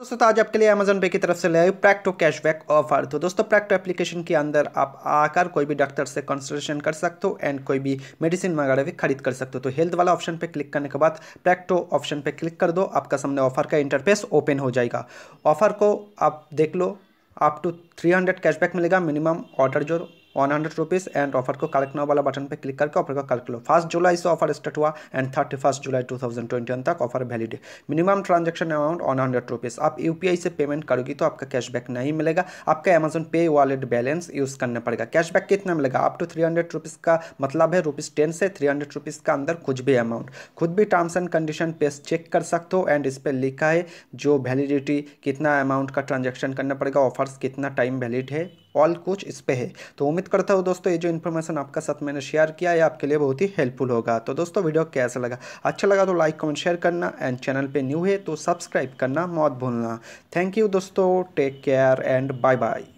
दोस्तों तो आज आपके लिए अमेजन पे की तरफ से ले आए प्रैक्टो कैशबैक ऑफर तो दोस्तों प्रैक्टो एप्लीकेशन के अंदर आप आकर कोई भी डॉक्टर से कंसल्टेशन कर सकते हो एंड कोई भी मेडिसिन वगैरह भी खरीद कर सकते हो तो हेल्थ वाला ऑप्शन पे क्लिक करने के बाद प्रैक्टो ऑप्शन पे क्लिक कर दो आपका सामने ऑफर का इंटरफेस ओपन हो जाएगा ऑफर को आप देख लो up to three hundred cashback मिलेगा मिनिमम ऑर्डर जो one hundred rupees and offer को कलेक्ट नाउ वाला बटन पर क्लिक करके ऑफर को कलेक्ट लो फर्स्ट जुलाई से ऑफर स्टार्ट हुआ and thirty first July two thousand twenty one तक ऑफर वैलिड है minimum transaction amount one hundred rupees आप यू पी आई से पेमेंट करोगी तो आपका कैशबैक नहीं मिलेगा आपका अमेजन पे वॉलेट बैलेंस यूज़ करना पड़ेगा कैशबैक कितना मिलेगा up to three hundred rupees का मतलब है रुपीज़ टेन से थ्री हंड्रेड रुपीज़ का अंदर कुछ भी अमाउंट खुद भी terms and condition page check कर सकते हो एंड इस पर लिखा है जो वैलिडिटी कितना अमाउंट का ट्रांजेक्शन करना पड़ेगा ऑफर्स कितना टाइम वैलिड है ऑल कुछ इस पर है तो उम्मीद करता हूँ दोस्तों ये जो इन्फॉर्मेशन आपका साथ मैंने शेयर किया है आपके लिए बहुत ही हेल्पफुल होगा तो दोस्तों वीडियो कैसा लगा अच्छा लगा तो लाइक कमेंट शेयर करना एंड चैनल पर न्यू है तो सब्सक्राइब करना मौत भूलना थैंक यू दोस्तों take care and bye bye